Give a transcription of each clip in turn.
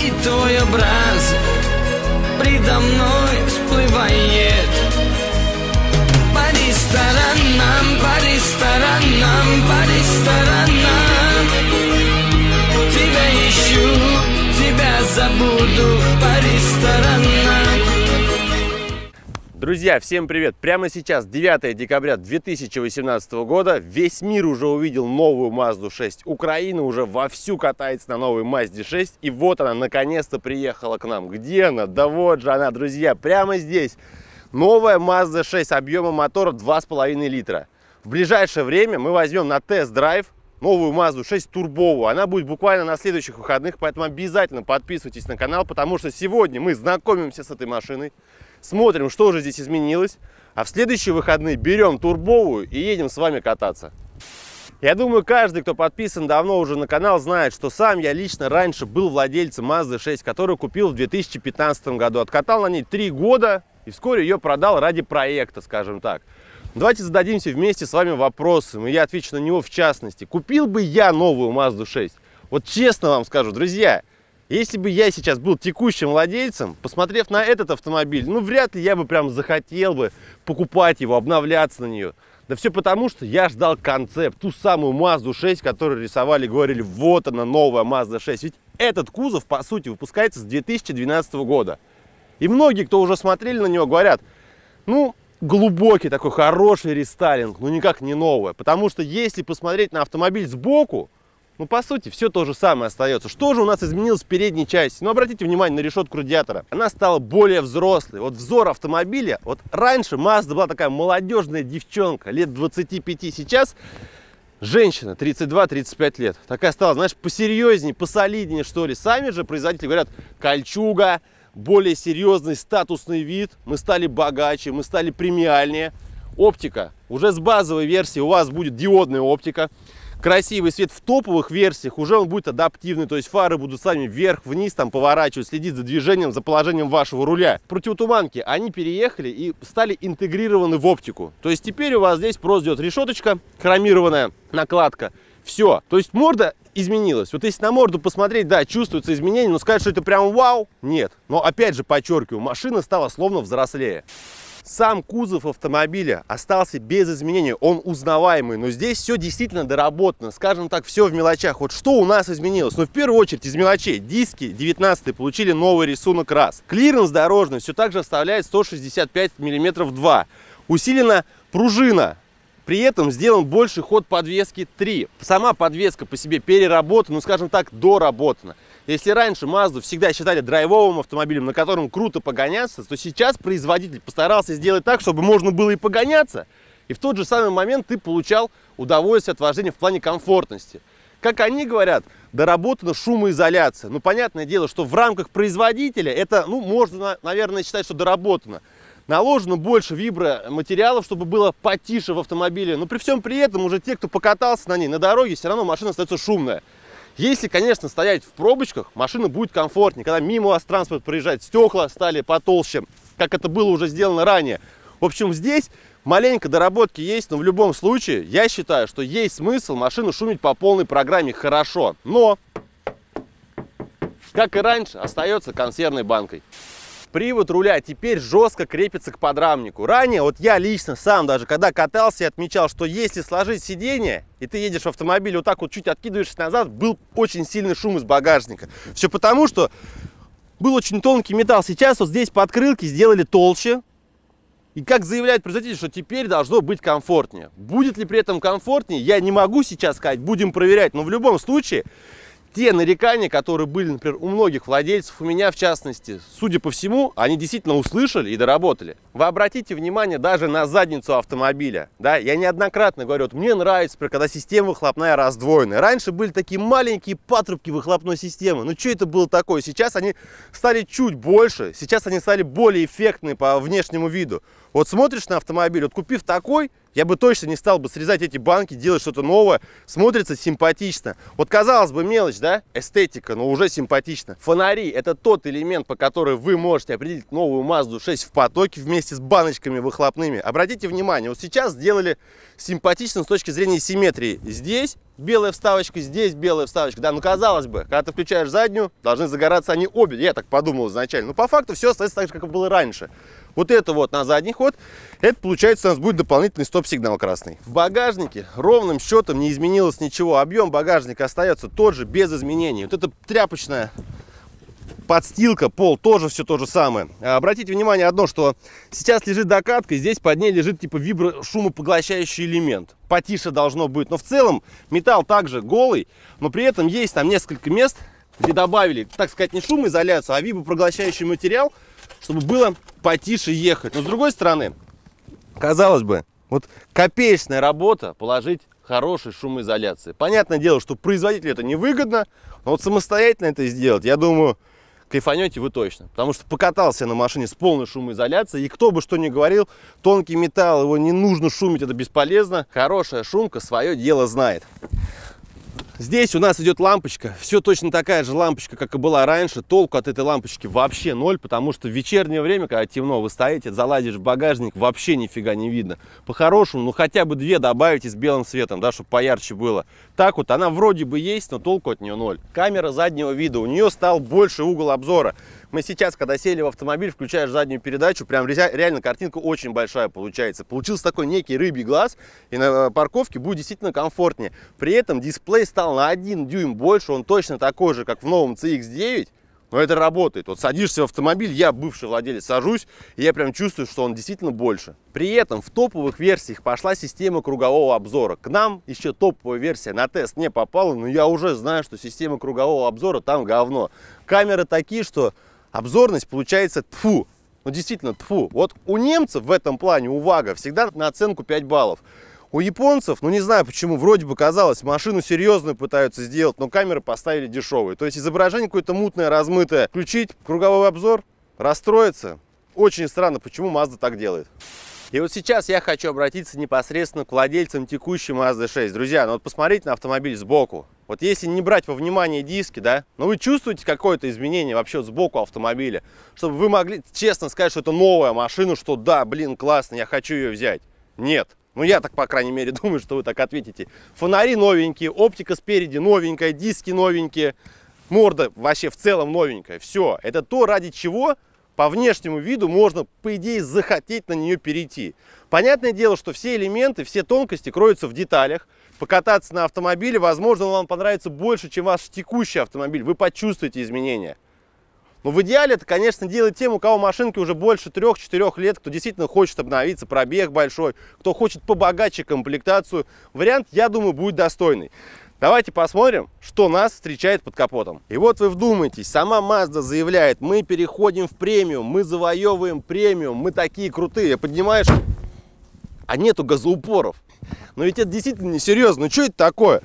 И твой образ предо мной всплывает По ресторанам, по ресторанам, по ресторанам Тебя ищу, тебя забуду Друзья, всем привет! Прямо сейчас, 9 декабря 2018 года, весь мир уже увидел новую Mazda 6. Украина уже вовсю катается на новой Mazda 6, и вот она наконец-то приехала к нам. Где она? Да вот же она, друзья, прямо здесь. Новая Mazda 6 объема мотора 2,5 литра. В ближайшее время мы возьмем на тест-драйв новую Mazda 6 турбовую. Она будет буквально на следующих выходных, поэтому обязательно подписывайтесь на канал, потому что сегодня мы знакомимся с этой машиной смотрим, что же здесь изменилось. А в следующие выходные берем турбовую и едем с вами кататься. Я думаю, каждый, кто подписан давно уже на канал, знает, что сам я лично раньше был владельцем Mazda 6, которую купил в 2015 году. Откатал на ней 3 года и вскоре ее продал ради проекта, скажем так. Давайте зададимся вместе с вами вопросом, и я отвечу на него в частности. Купил бы я новую Mazda 6? Вот честно вам скажу, друзья, если бы я сейчас был текущим владельцем, посмотрев на этот автомобиль, ну вряд ли я бы прям захотел бы покупать его, обновляться на нее. Да все потому, что я ждал концепт, ту самую Mazda 6, которую рисовали, говорили, вот она новая Mazda 6. Ведь этот кузов, по сути, выпускается с 2012 года. И многие, кто уже смотрели на него, говорят, ну, глубокий такой хороший рестайлинг, но никак не новое. Потому что если посмотреть на автомобиль сбоку, ну, по сути, все то же самое остается. Что же у нас изменилось в передней части? Ну, обратите внимание на решетку радиатора. Она стала более взрослой. Вот взор автомобиля. Вот раньше Mazda была такая молодежная девчонка, лет 25 сейчас. Женщина, 32-35 лет. Такая стала, знаешь, посерьезнее, посолиднее, что ли. Сами же производители говорят, кольчуга, более серьезный статусный вид. Мы стали богаче, мы стали премиальнее. Оптика. Уже с базовой версии у вас будет диодная оптика красивый свет в топовых версиях уже он будет адаптивный, то есть фары будут сами вверх-вниз там поворачивать, следить за движением, за положением вашего руля. Противотуманки, они переехали и стали интегрированы в оптику. То есть теперь у вас здесь просто идет решеточка, хромированная накладка, все. То есть морда изменилась. Вот если на морду посмотреть, да, чувствуется изменение, но сказать, что это прям вау, нет. Но опять же подчеркиваю, машина стала словно взрослее. Сам кузов автомобиля остался без изменений, он узнаваемый, но здесь все действительно доработано, скажем так, все в мелочах. Вот что у нас изменилось? Ну, в первую очередь из мелочей. Диски 19 получили новый рисунок раз. Клиренс дорожный все так же оставляет 165 мм 2. Усилена пружина при этом сделан больше ход подвески 3. Сама подвеска по себе переработана, ну скажем так, доработана. Если раньше Мазду всегда считали драйвовым автомобилем, на котором круто погоняться, то сейчас производитель постарался сделать так, чтобы можно было и погоняться, и в тот же самый момент ты получал удовольствие от вождения в плане комфортности. Как они говорят, доработана шумоизоляция. Ну, понятное дело, что в рамках производителя это, ну, можно, наверное, считать, что доработано. Наложено больше вибро-материалов, чтобы было потише в автомобиле. Но при всем при этом уже те, кто покатался на ней на дороге, все равно машина остается шумная. Если, конечно, стоять в пробочках, машина будет комфортнее. Когда мимо вас транспорт проезжает, стекла стали потолще, как это было уже сделано ранее. В общем, здесь маленько доработки есть, но в любом случае, я считаю, что есть смысл машину шумить по полной программе хорошо. Но, как и раньше, остается консервной банкой привод руля теперь жестко крепится к подрамнику. Ранее, вот я лично сам даже, когда катался, я отмечал, что если сложить сиденье, и ты едешь в автомобиле вот так вот чуть откидываешься назад, был очень сильный шум из багажника. Все потому, что был очень тонкий металл. Сейчас вот здесь подкрылки сделали толще. И как заявляет производитель, что теперь должно быть комфортнее. Будет ли при этом комфортнее, я не могу сейчас сказать, будем проверять. Но в любом случае, те нарекания, которые были, например, у многих владельцев, у меня в частности, судя по всему, они действительно услышали и доработали. Вы обратите внимание даже на задницу автомобиля. Да? Я неоднократно говорю, вот мне нравится, когда система выхлопная раздвоенная. Раньше были такие маленькие патрубки выхлопной системы. Ну что это было такое? Сейчас они стали чуть больше, сейчас они стали более эффектные по внешнему виду. Вот смотришь на автомобиль, вот купив такой, я бы точно не стал бы срезать эти банки, делать что-то новое. Смотрится симпатично. Вот казалось бы мелочь, да, эстетика, но уже симпатично. Фонари – это тот элемент, по которому вы можете определить новую Mazda 6 в потоке вместе с баночками выхлопными. Обратите внимание, вот сейчас сделали симпатично с точки зрения симметрии. Здесь белая вставочка, здесь белая вставочка. Да, ну казалось бы, когда ты включаешь заднюю, должны загораться они обе. Я так подумал изначально. Но по факту все остается так же, как и было раньше. Вот это вот на задний ход, это получается у нас будет дополнительный стоп-сигнал красный. В багажнике ровным счетом не изменилось ничего. Объем багажника остается тот же, без изменений. Вот эта тряпочная подстилка, пол, тоже все то же самое. А, обратите внимание одно, что сейчас лежит докатка, здесь под ней лежит типа вибро шумопоглощающий элемент. Потише должно быть, но в целом металл также голый, но при этом есть там несколько мест, где добавили, так сказать, не шумоизоляцию, а вибропроглощающий материал, чтобы было потише ехать. Но с другой стороны, казалось бы, вот копеечная работа положить хорошей шумоизоляции. Понятное дело, что производителю это невыгодно, но вот самостоятельно это сделать, я думаю, кайфанете вы точно. Потому что покатался я на машине с полной шумоизоляцией, и кто бы что ни говорил, тонкий металл, его не нужно шумить, это бесполезно. Хорошая шумка свое дело знает. Здесь у нас идет лампочка. Все точно такая же лампочка, как и была раньше. Толку от этой лампочки вообще ноль, потому что в вечернее время, когда темно, вы стоите, залазишь в багажник, вообще нифига не видно. По-хорошему, ну хотя бы две добавите с белым светом, да, чтобы поярче было. Так вот, она вроде бы есть, но толку от нее ноль. Камера заднего вида, у нее стал больше угол обзора. Мы сейчас, когда сели в автомобиль, включаешь заднюю передачу, прям реально картинка очень большая получается. Получился такой некий рыбий глаз, и на э, парковке будет действительно комфортнее. При этом дисплей стал на 1 дюйм больше, он точно такой же, как в новом CX-9. Но это работает. Вот садишься в автомобиль, я бывший владелец, сажусь, и я прям чувствую, что он действительно больше. При этом в топовых версиях пошла система кругового обзора. К нам еще топовая версия на тест не попала, но я уже знаю, что система кругового обзора там говно. Камеры такие, что обзорность получается тфу. Ну действительно тфу. Вот у немцев в этом плане увага всегда на оценку 5 баллов. У японцев, ну не знаю почему, вроде бы казалось, машину серьезную пытаются сделать, но камеры поставили дешевые. То есть изображение какое-то мутное, размытое. Включить круговой обзор, расстроиться. Очень странно, почему Mazda так делает. И вот сейчас я хочу обратиться непосредственно к владельцам текущей Mazda 6. Друзья, ну вот посмотрите на автомобиль сбоку. Вот если не брать во внимание диски, да, но вы чувствуете какое-то изменение вообще сбоку автомобиля, чтобы вы могли честно сказать, что это новая машина, что да, блин, классно, я хочу ее взять. Нет. Ну, я так, по крайней мере, думаю, что вы так ответите. Фонари новенькие, оптика спереди новенькая, диски новенькие, морда вообще в целом новенькая. Все, это то, ради чего по внешнему виду можно, по идее, захотеть на нее перейти. Понятное дело, что все элементы, все тонкости кроются в деталях, покататься на автомобиле, возможно, он вам понравится больше, чем ваш текущий автомобиль. Вы почувствуете изменения. Но в идеале это, конечно, делать тем, у кого машинки уже больше 3-4 лет, кто действительно хочет обновиться, пробег большой, кто хочет побогаче комплектацию. Вариант, я думаю, будет достойный. Давайте посмотрим, что нас встречает под капотом. И вот вы вдумайтесь, сама Mazda заявляет, мы переходим в премиум, мы завоевываем премиум, мы такие крутые. Поднимаешь, а нету газоупоров. Но ведь это действительно несерьезно. Ну что это такое?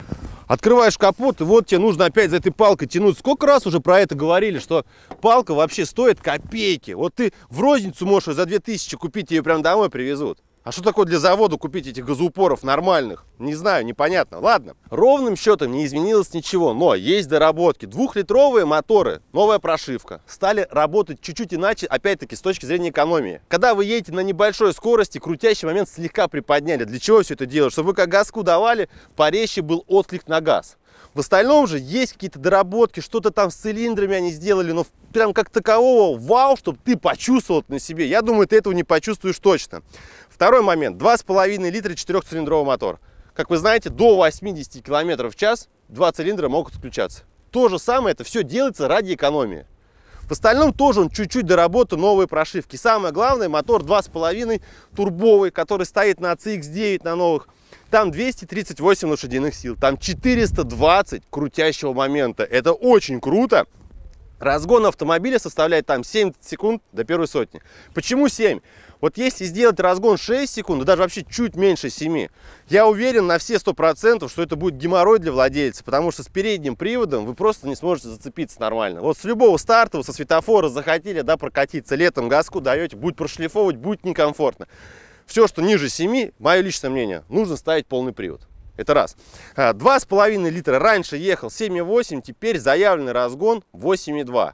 Открываешь капот, и вот тебе нужно опять за этой палкой тянуть. Сколько раз уже про это говорили, что палка вообще стоит копейки. Вот ты в розницу можешь за 2000 купить, ее прям домой привезут. А что такое для завода купить этих газоупоров нормальных? Не знаю, непонятно. Ладно, ровным счетом не изменилось ничего, но есть доработки. Двухлитровые моторы, новая прошивка, стали работать чуть-чуть иначе, опять-таки, с точки зрения экономии. Когда вы едете на небольшой скорости, крутящий момент слегка приподняли. Для чего все это делают? Чтобы вы как газку давали, порезче был отклик на газ. В остальном же есть какие-то доработки, что-то там с цилиндрами они сделали, но прям как такового вау, чтобы ты почувствовал на себе. Я думаю, ты этого не почувствуешь точно. Второй момент. 2,5 литра четырехцилиндровый мотор. Как вы знаете, до 80 км в час два цилиндра могут отключаться. То же самое, это все делается ради экономии. В остальном тоже он чуть-чуть доработал новые прошивки. Самое главное, мотор 2,5 турбовый, который стоит на CX-9 на новых там 238 лошадиных сил, там 420 крутящего момента. Это очень круто. Разгон автомобиля составляет там 7 секунд до первой сотни. Почему 7? Вот если сделать разгон 6 секунд, даже вообще чуть меньше 7, я уверен на все 100%, что это будет геморрой для владельца, потому что с передним приводом вы просто не сможете зацепиться нормально. Вот с любого стартового, со светофора захотели да, прокатиться летом, газку даете, будет прошлифовывать, будет некомфортно все, что ниже 7, мое личное мнение, нужно ставить полный привод. Это раз. 2,5 а, литра. Раньше ехал 7,8, теперь заявленный разгон 8,2.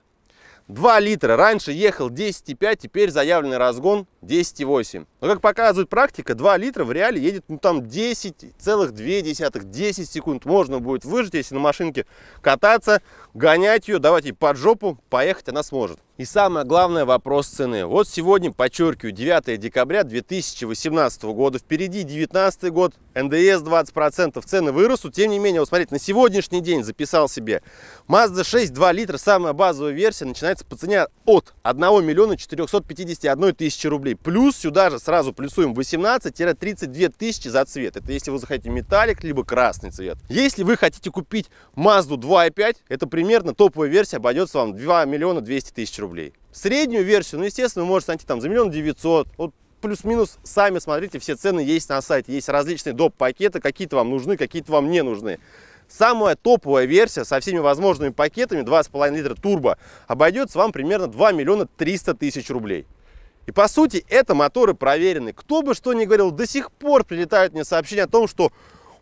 2 литра. Раньше ехал 10,5, теперь заявленный разгон 10,8. Но ну, как показывает практика, 2 литра в реале едет ну, там 10,2, 10 секунд можно будет выжать, если на машинке кататься, гонять ее, давать ей под жопу, поехать она сможет. И самое главное вопрос цены. Вот сегодня, подчеркиваю, 9 декабря 2018 года, впереди 2019 год, НДС 20%, цены вырастут. Тем не менее, вот смотрите, на сегодняшний день записал себе Mazda 6 2 литра, самая базовая версия, начинается по цене от 1 миллиона 451 тысячи рублей плюс сюда же сразу плюсуем 18-32 тысячи за цвет. Это если вы захотите металлик, либо красный цвет. Если вы хотите купить Mazda 2.5, это примерно топовая версия обойдется вам 2 миллиона 200 тысяч рублей. Среднюю версию, ну, естественно, вы можете найти там за миллион 900, вот плюс-минус сами смотрите, все цены есть на сайте, есть различные доп. пакеты, какие-то вам нужны, какие-то вам не нужны. Самая топовая версия со всеми возможными пакетами 2,5 литра турбо обойдется вам примерно 2 миллиона 300 тысяч рублей. И по сути это моторы проверены. Кто бы что ни говорил, до сих пор прилетают мне сообщения о том, что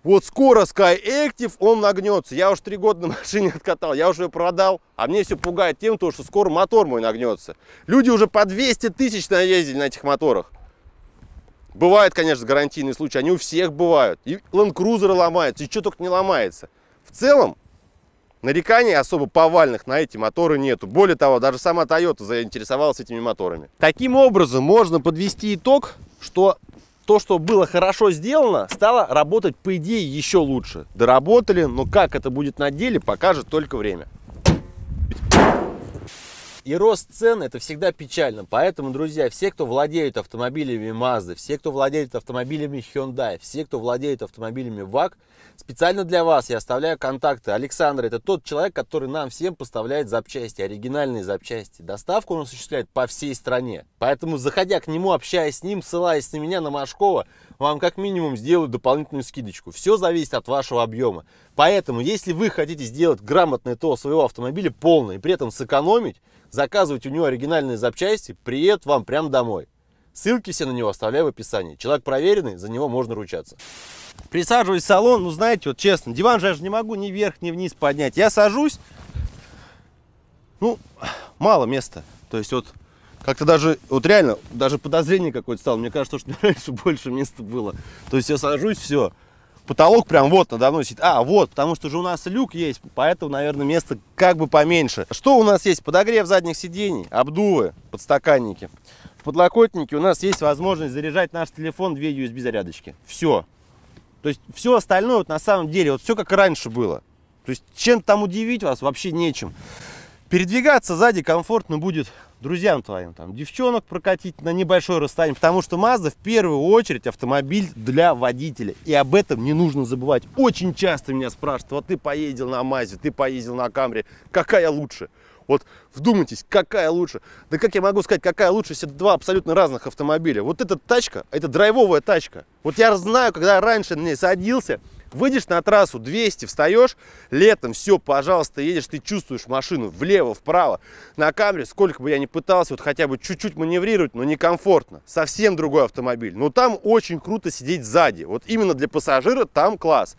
вот скоро Skyactiv, он нагнется. Я уже три года на машине откатал, я уже ее продал. А мне все пугает тем, что скоро мотор мой нагнется. Люди уже по 200 тысяч наездили на этих моторах. Бывают, конечно, гарантийные случаи, они у всех бывают. И Land Cruiser ломается, и что только не ломается. В целом, Нареканий особо повальных на эти моторы нету. Более того, даже сама Toyota заинтересовалась этими моторами. Таким образом, можно подвести итог, что то, что было хорошо сделано, стало работать, по идее, еще лучше. Доработали, но как это будет на деле, покажет только время. И рост цен это всегда печально. Поэтому, друзья, все, кто владеет автомобилями Mazda, все, кто владеет автомобилями Hyundai, все, кто владеет автомобилями VAG, специально для вас я оставляю контакты. Александр это тот человек, который нам всем поставляет запчасти, оригинальные запчасти. Доставку он осуществляет по всей стране. Поэтому, заходя к нему, общаясь с ним, ссылаясь на меня, на Машкова, вам как минимум сделают дополнительную скидочку. Все зависит от вашего объема. Поэтому, если вы хотите сделать грамотное ТО своего автомобиля полное и при этом сэкономить, заказывать у него оригинальные запчасти, приедет вам прямо домой. Ссылки все на него оставляю в описании. Человек проверенный, за него можно ручаться. Присаживаюсь в салон, ну знаете, вот честно, диван же я же не могу ни вверх, ни вниз поднять. Я сажусь, ну, мало места. То есть вот как-то даже, вот реально, даже подозрение какое-то стало. Мне кажется, что раньше больше места было. То есть я сажусь, все потолок прям вот надо мной сидит. А, вот, потому что же у нас люк есть, поэтому, наверное, место как бы поменьше. Что у нас есть? Подогрев задних сидений, обдувы, подстаканники. В подлокотнике у нас есть возможность заряжать наш телефон две USB зарядочки. Все. То есть все остальное вот на самом деле, вот все как раньше было. То есть чем там удивить вас вообще нечем. Передвигаться сзади комфортно будет друзьям твоим, там, девчонок прокатить на небольшое расстояние, потому что Mazda в первую очередь автомобиль для водителя. И об этом не нужно забывать. Очень часто меня спрашивают, вот ты поездил на Mazda, ты поездил на Камри, какая лучше? Вот вдумайтесь, какая лучше. Да как я могу сказать, какая лучше, если два абсолютно разных автомобиля. Вот эта тачка, а это драйвовая тачка. Вот я знаю, когда раньше на ней садился, Выйдешь на трассу 200, встаешь, летом, все, пожалуйста, едешь, ты чувствуешь машину влево, вправо. На камере, сколько бы я ни пытался, вот хотя бы чуть-чуть маневрировать, но некомфортно. Совсем другой автомобиль. Но там очень круто сидеть сзади. Вот именно для пассажира там класс.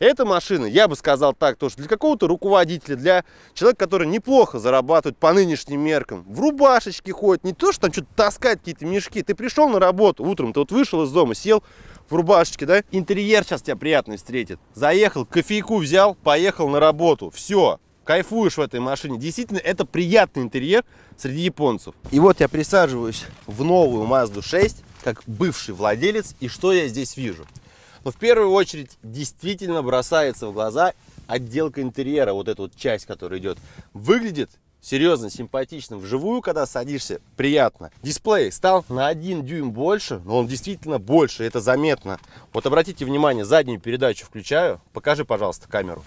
Эта машина, я бы сказал так, то, что для какого-то руководителя, для человека, который неплохо зарабатывает по нынешним меркам, в рубашечке ходит, не то, что там что-то таскать какие-то мешки. Ты пришел на работу утром, ты вот вышел из дома, сел в рубашечке, да? Интерьер сейчас тебя приятно встретит. Заехал, кофейку взял, поехал на работу. Все, кайфуешь в этой машине. Действительно, это приятный интерьер среди японцев. И вот я присаживаюсь в новую Mazda 6, как бывший владелец, и что я здесь вижу? Но в первую очередь действительно бросается в глаза отделка интерьера, вот эта вот часть, которая идет. Выглядит серьезно симпатично Вживую, когда садишься, приятно. Дисплей стал на один дюйм больше, но он действительно больше, это заметно. Вот обратите внимание, заднюю передачу включаю. Покажи, пожалуйста, камеру.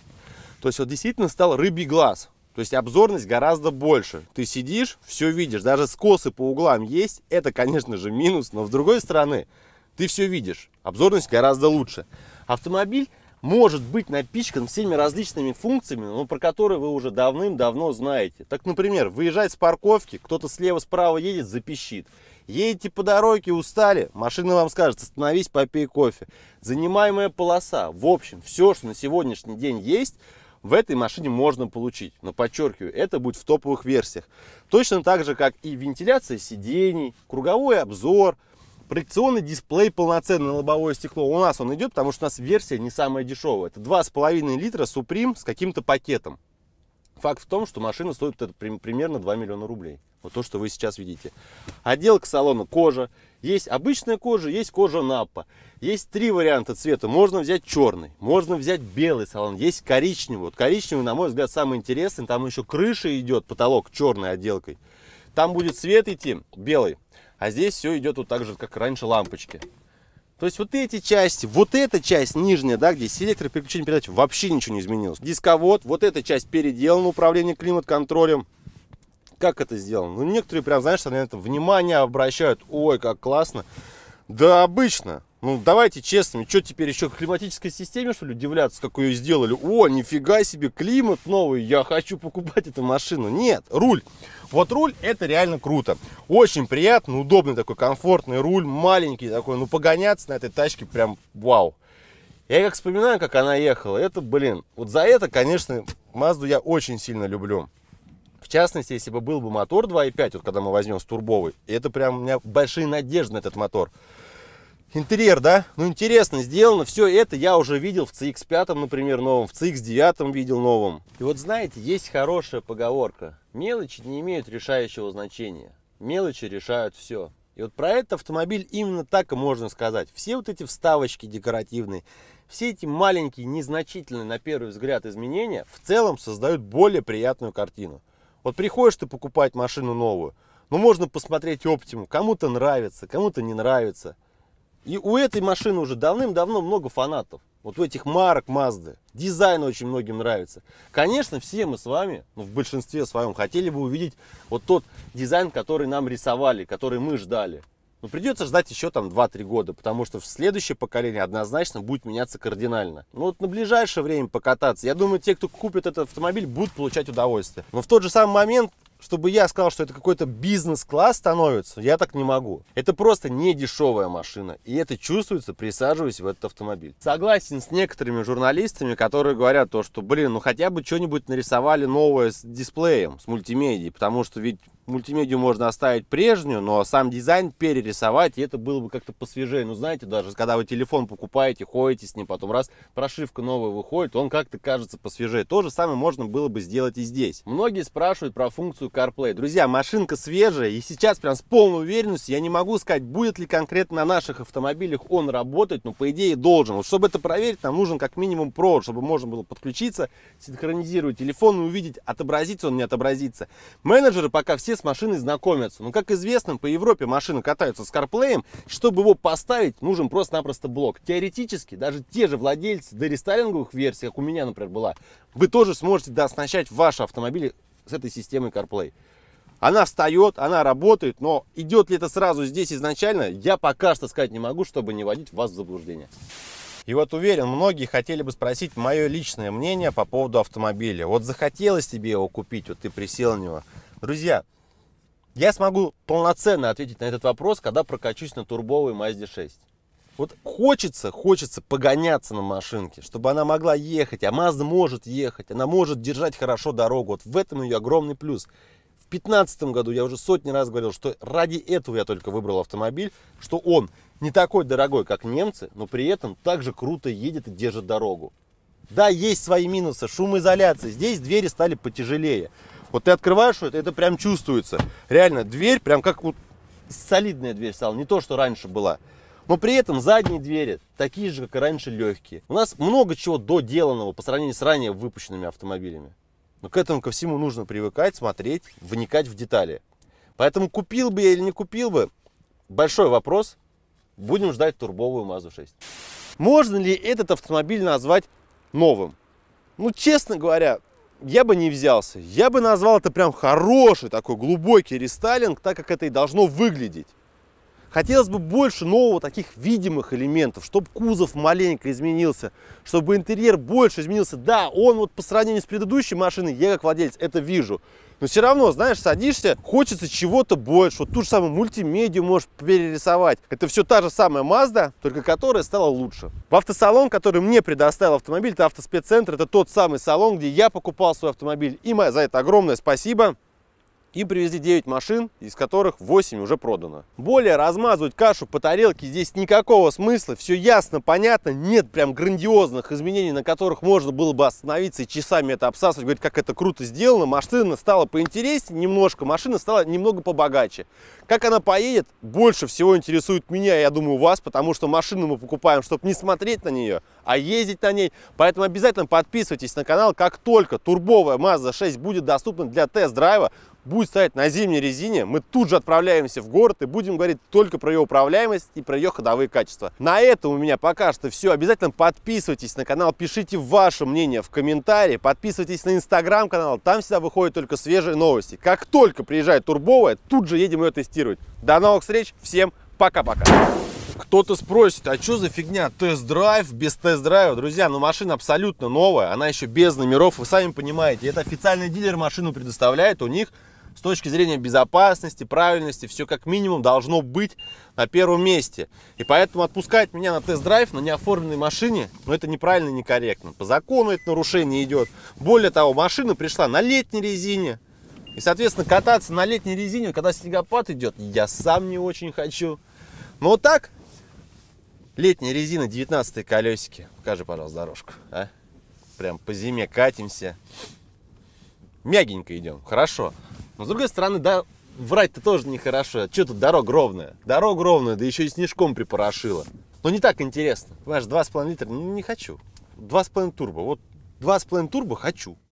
То есть вот действительно стал рыбий глаз. То есть обзорность гораздо больше. Ты сидишь, все видишь, даже скосы по углам есть. Это, конечно же, минус, но с другой стороны, ты все видишь обзорность гораздо лучше. Автомобиль может быть напичкан всеми различными функциями, но ну, про которые вы уже давным-давно знаете. Так, например, выезжать с парковки, кто-то слева-справа едет, запищит. Едете по дороге, устали, машина вам скажет, остановись, попей кофе. Занимаемая полоса, в общем, все, что на сегодняшний день есть, в этой машине можно получить. Но подчеркиваю, это будет в топовых версиях. Точно так же, как и вентиляция сидений, круговой обзор, Проекционный дисплей полноценное лобовое стекло. У нас он идет, потому что у нас версия не самая дешевая. Это 2,5 литра Supreme с каким-то пакетом. Факт в том, что машина стоит это примерно 2 миллиона рублей. Вот то, что вы сейчас видите. Отделка салона кожа. Есть обычная кожа, есть кожа напа. Есть три варианта цвета. Можно взять черный, можно взять белый салон, есть коричневый. Вот коричневый, на мой взгляд, самый интересный. Там еще крыша идет, потолок черной отделкой. Там будет свет идти белый. А здесь все идет вот так же, как раньше лампочки. То есть вот эти части, вот эта часть нижняя, да, где селектор переключения передач, вообще ничего не изменилось. Дисковод, вот эта часть переделана, управление климат-контролем. Как это сделано? Ну, некоторые прям, знаешь, на это внимание обращают. Ой, как классно. Да обычно. Ну, давайте честными, что теперь еще климатической системе, что ли, удивляться, как ее сделали? О, нифига себе, климат новый, я хочу покупать эту машину. Нет, руль. Вот руль, это реально круто. Очень приятный, удобный такой, комфортный руль, маленький такой, ну, погоняться на этой тачке прям вау. Я как вспоминаю, как она ехала, это, блин, вот за это, конечно, Мазду я очень сильно люблю. В частности, если бы был бы мотор 2.5, вот когда мы возьмем с турбовой, это прям у меня большие надежды на этот мотор. Интерьер, да? Ну, интересно сделано. Все это я уже видел в CX-5, например, новом, в CX-9 видел новом. И вот знаете, есть хорошая поговорка. Мелочи не имеют решающего значения. Мелочи решают все. И вот про этот автомобиль именно так и можно сказать. Все вот эти вставочки декоративные, все эти маленькие, незначительные на первый взгляд изменения в целом создают более приятную картину. Вот приходишь ты покупать машину новую, ну можно посмотреть оптиму, кому-то нравится, кому-то не нравится – и у этой машины уже давным-давно много фанатов. Вот у этих марок Мазды. Дизайн очень многим нравится. Конечно, все мы с вами, ну, в большинстве своем, хотели бы увидеть вот тот дизайн, который нам рисовали, который мы ждали. Но ну, придется ждать еще там 2-3 года, потому что в следующее поколение однозначно будет меняться кардинально. Ну вот на ближайшее время покататься, я думаю, те, кто купит этот автомобиль, будут получать удовольствие. Но в тот же самый момент чтобы я сказал, что это какой-то бизнес-класс становится, я так не могу. Это просто не дешевая машина, и это чувствуется, присаживаясь в этот автомобиль. Согласен с некоторыми журналистами, которые говорят то, что, блин, ну хотя бы что-нибудь нарисовали новое с дисплеем, с мультимедией, потому что ведь мультимедию можно оставить прежнюю, но сам дизайн перерисовать, и это было бы как-то посвежее. Ну, знаете, даже когда вы телефон покупаете, ходите с ним, потом раз прошивка новая выходит, он как-то кажется посвежее. То же самое можно было бы сделать и здесь. Многие спрашивают про функцию CarPlay. Друзья, машинка свежая, и сейчас прям с полной уверенностью я не могу сказать, будет ли конкретно на наших автомобилях он работать, но по идее должен. Вот чтобы это проверить, нам нужен как минимум провод, чтобы можно было подключиться, синхронизировать телефон и увидеть, отобразится он, не отобразится. Менеджеры пока все с машиной знакомятся. Но, ну, как известно, по Европе машины катаются с CarPlay. Чтобы его поставить, нужен просто-напросто блок. Теоретически, даже те же владельцы до версий, как у меня, например, была, вы тоже сможете дооснащать ваши автомобили с этой системой CarPlay. Она встает, она работает, но идет ли это сразу здесь изначально, я пока что сказать не могу, чтобы не вводить вас в заблуждение. И вот уверен, многие хотели бы спросить мое личное мнение по поводу автомобиля. Вот захотелось тебе его купить, вот ты присел на него. Друзья, я смогу полноценно ответить на этот вопрос, когда прокачусь на турбовой Mazda 6. Вот хочется, хочется погоняться на машинке, чтобы она могла ехать, а Mazda может ехать, она может держать хорошо дорогу. Вот в этом ее огромный плюс. В 2015 году я уже сотни раз говорил, что ради этого я только выбрал автомобиль, что он не такой дорогой, как немцы, но при этом также круто едет и держит дорогу. Да, есть свои минусы, шумоизоляция, здесь двери стали потяжелее. Вот ты открываешь, это, это прям чувствуется. Реально, дверь прям как вот солидная дверь стала, не то, что раньше была. Но при этом задние двери такие же, как и раньше, легкие. У нас много чего доделанного по сравнению с ранее выпущенными автомобилями. Но к этому ко всему нужно привыкать, смотреть, вникать в детали. Поэтому купил бы я или не купил бы, большой вопрос. Будем ждать турбовую Мазу 6. Можно ли этот автомобиль назвать новым? Ну, честно говоря, я бы не взялся. Я бы назвал это прям хороший такой глубокий рестайлинг, так как это и должно выглядеть. Хотелось бы больше нового таких видимых элементов, чтобы кузов маленько изменился, чтобы интерьер больше изменился. Да, он вот по сравнению с предыдущей машиной, я как владелец это вижу. Но все равно, знаешь, садишься, хочется чего-то больше. Вот ту же самую мультимедию можешь перерисовать. Это все та же самая Mazda, только которая стала лучше. В автосалон, который мне предоставил автомобиль, это автоспеццентр, это тот самый салон, где я покупал свой автомобиль. И за это огромное спасибо. Им привезли 9 машин, из которых 8 уже продано. Более размазывать кашу по тарелке здесь никакого смысла, все ясно, понятно, нет прям грандиозных изменений, на которых можно было бы остановиться и часами это обсасывать, говорить, как это круто сделано. Машина стала поинтереснее немножко, машина стала немного побогаче. Как она поедет, больше всего интересует меня, я думаю, вас, потому что машину мы покупаем, чтобы не смотреть на нее, а ездить на ней. Поэтому обязательно подписывайтесь на канал, как только турбовая Mazda 6 будет доступна для тест-драйва, будет стоять на зимней резине, мы тут же отправляемся в город и будем говорить только про ее управляемость и про ее ходовые качества. На этом у меня пока что все. Обязательно подписывайтесь на канал, пишите ваше мнение в комментарии, подписывайтесь на инстаграм-канал, там всегда выходят только свежие новости. Как только приезжает турбовая, тут же едем ее тестировать. До новых встреч, всем пока-пока. Кто-то спросит, а что за фигня, тест-драйв без тест-драйва? Друзья, ну машина абсолютно новая, она еще без номеров, вы сами понимаете, это официальный дилер машину предоставляет, у них с точки зрения безопасности, правильности, все как минимум должно быть на первом месте. И поэтому отпускать меня на тест-драйв на неоформленной машине, ну это неправильно и некорректно. По закону это нарушение идет. Более того, машина пришла на летней резине. И, соответственно, кататься на летней резине, когда снегопад идет, я сам не очень хочу. Но ну, вот так, летняя резина, 19 колесики. Покажи, пожалуйста, дорожку. А? Прям по зиме катимся мягенько идем, хорошо. Но с другой стороны, да, врать-то тоже нехорошо. Че тут дорога ровная? Дорога ровная, да еще и снежком припорошила. Но не так интересно. Понимаешь, 2,5 литра ну, не хочу. 2,5 турбо. Вот 2,5 турбо хочу.